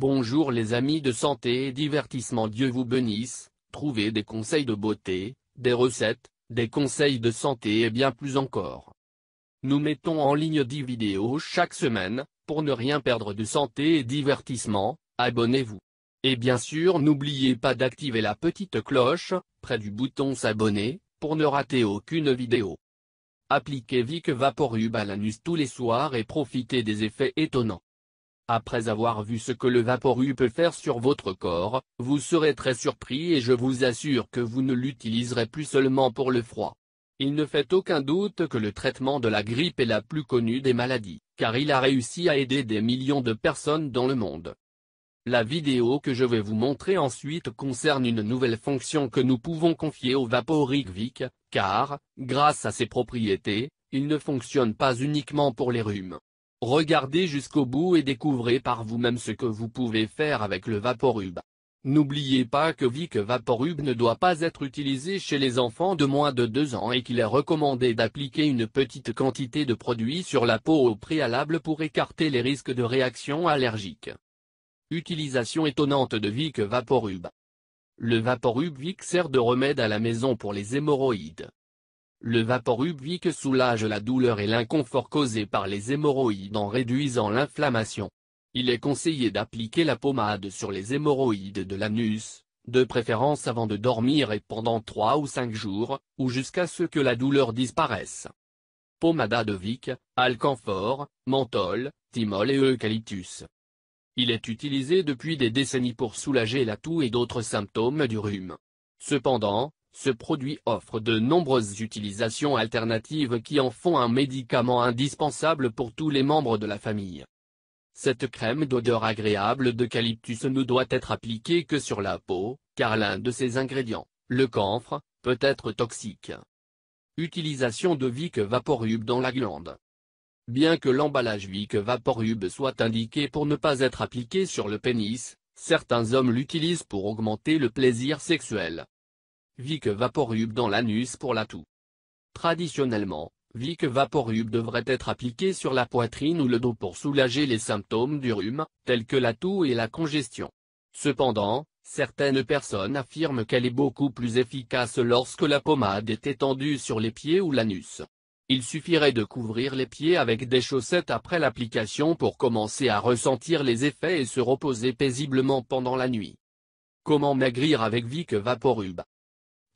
Bonjour les amis de santé et divertissement Dieu vous bénisse, trouvez des conseils de beauté, des recettes, des conseils de santé et bien plus encore. Nous mettons en ligne 10 vidéos chaque semaine, pour ne rien perdre de santé et divertissement, abonnez-vous. Et bien sûr n'oubliez pas d'activer la petite cloche, près du bouton s'abonner, pour ne rater aucune vidéo. Appliquez Vic Vaporub à l'anus tous les soirs et profitez des effets étonnants. Après avoir vu ce que le vaporu peut faire sur votre corps, vous serez très surpris et je vous assure que vous ne l'utiliserez plus seulement pour le froid. Il ne fait aucun doute que le traitement de la grippe est la plus connue des maladies, car il a réussi à aider des millions de personnes dans le monde. La vidéo que je vais vous montrer ensuite concerne une nouvelle fonction que nous pouvons confier au Vic, car, grâce à ses propriétés, il ne fonctionne pas uniquement pour les rhumes. Regardez jusqu'au bout et découvrez par vous-même ce que vous pouvez faire avec le Vaporub. N'oubliez pas que Vic Vaporub ne doit pas être utilisé chez les enfants de moins de 2 ans et qu'il est recommandé d'appliquer une petite quantité de produit sur la peau au préalable pour écarter les risques de réaction allergique. Utilisation étonnante de Vic Vaporub. Le Vaporub Vic sert de remède à la maison pour les hémorroïdes. Le vapor ubique soulage la douleur et l'inconfort causés par les hémorroïdes en réduisant l'inflammation. Il est conseillé d'appliquer la pommade sur les hémorroïdes de l'anus, de préférence avant de dormir et pendant 3 ou 5 jours, ou jusqu'à ce que la douleur disparaisse. Pommade de Vic, alcanfor, menthol, thymol et eucalyptus. Il est utilisé depuis des décennies pour soulager la toux et d'autres symptômes du rhume. Cependant, ce produit offre de nombreuses utilisations alternatives qui en font un médicament indispensable pour tous les membres de la famille. Cette crème d'odeur agréable d'eucalyptus ne doit être appliquée que sur la peau, car l'un de ses ingrédients, le camphre, peut être toxique. Utilisation de Vic Vaporub dans la glande. Bien que l'emballage Vic Vaporub soit indiqué pour ne pas être appliqué sur le pénis, certains hommes l'utilisent pour augmenter le plaisir sexuel. Vic Vaporub dans l'anus pour la toux. Traditionnellement, Vic Vaporub devrait être appliqué sur la poitrine ou le dos pour soulager les symptômes du rhume, tels que la toux et la congestion. Cependant, certaines personnes affirment qu'elle est beaucoup plus efficace lorsque la pommade est étendue sur les pieds ou l'anus. Il suffirait de couvrir les pieds avec des chaussettes après l'application pour commencer à ressentir les effets et se reposer paisiblement pendant la nuit. Comment maigrir avec Vic Vaporub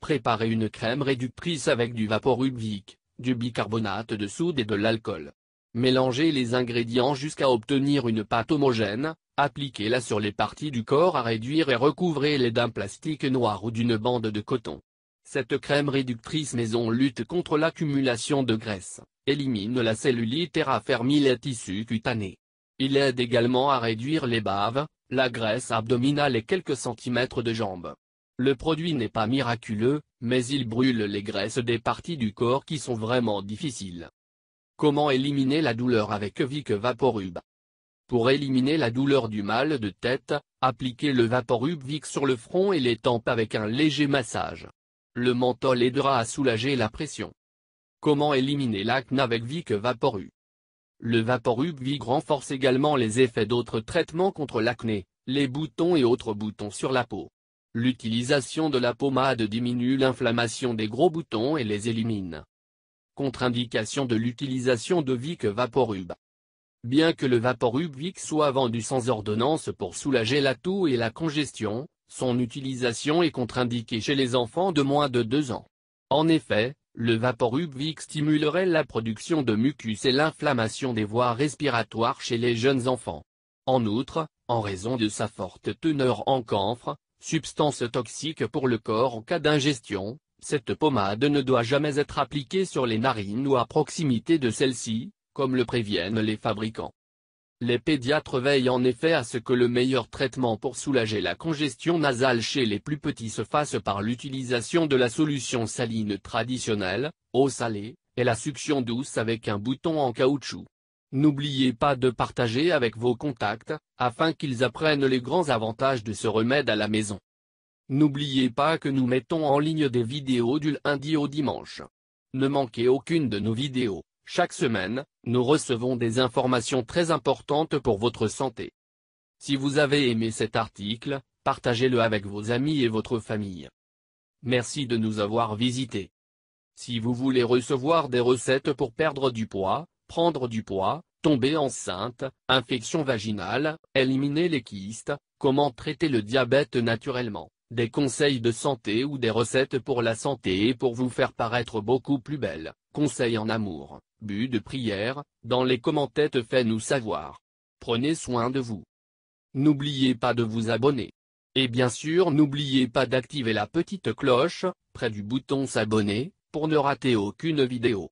Préparez une crème réductrice avec du ubique, du bicarbonate de soude et de l'alcool. Mélangez les ingrédients jusqu'à obtenir une pâte homogène, appliquez-la sur les parties du corps à réduire et recouvrez-les d'un plastique noir ou d'une bande de coton. Cette crème réductrice maison lutte contre l'accumulation de graisse, élimine la cellulite et raffermit les tissus cutanés. Il aide également à réduire les baves, la graisse abdominale et quelques centimètres de jambes. Le produit n'est pas miraculeux, mais il brûle les graisses des parties du corps qui sont vraiment difficiles. Comment éliminer la douleur avec Vic Vaporub Pour éliminer la douleur du mal de tête, appliquez le Vaporub Vic sur le front et les tempes avec un léger massage. Le menthol aidera à soulager la pression. Comment éliminer l'acné avec Vic Vaporub Le Vaporub Vic renforce également les effets d'autres traitements contre l'acné, les boutons et autres boutons sur la peau. L'utilisation de la pommade diminue l'inflammation des gros boutons et les élimine. Contre-indication de l'utilisation de Vic Vaporub. Bien que le Vaporub Vic soit vendu sans ordonnance pour soulager la toux et la congestion, son utilisation est contre-indiquée chez les enfants de moins de 2 ans. En effet, le Vaporub Vic stimulerait la production de mucus et l'inflammation des voies respiratoires chez les jeunes enfants. En outre, en raison de sa forte teneur en camphre, Substance toxique pour le corps en cas d'ingestion, cette pommade ne doit jamais être appliquée sur les narines ou à proximité de celles-ci, comme le préviennent les fabricants. Les pédiatres veillent en effet à ce que le meilleur traitement pour soulager la congestion nasale chez les plus petits se fasse par l'utilisation de la solution saline traditionnelle, eau salée, et la succion douce avec un bouton en caoutchouc. N'oubliez pas de partager avec vos contacts, afin qu'ils apprennent les grands avantages de ce remède à la maison. N'oubliez pas que nous mettons en ligne des vidéos du lundi au dimanche. Ne manquez aucune de nos vidéos. Chaque semaine, nous recevons des informations très importantes pour votre santé. Si vous avez aimé cet article, partagez-le avec vos amis et votre famille. Merci de nous avoir visités. Si vous voulez recevoir des recettes pour perdre du poids, prendre du poids, tomber enceinte, infection vaginale, éliminer les kystes, comment traiter le diabète naturellement, des conseils de santé ou des recettes pour la santé et pour vous faire paraître beaucoup plus belle, conseils en amour, but de prière, dans les commentaires faites-nous savoir. Prenez soin de vous. N'oubliez pas de vous abonner. Et bien sûr n'oubliez pas d'activer la petite cloche, près du bouton s'abonner, pour ne rater aucune vidéo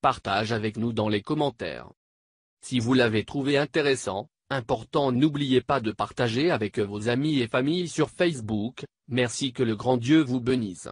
partage avec nous dans les commentaires. Si vous l'avez trouvé intéressant, important n'oubliez pas de partager avec vos amis et familles sur Facebook, merci que le grand Dieu vous bénisse.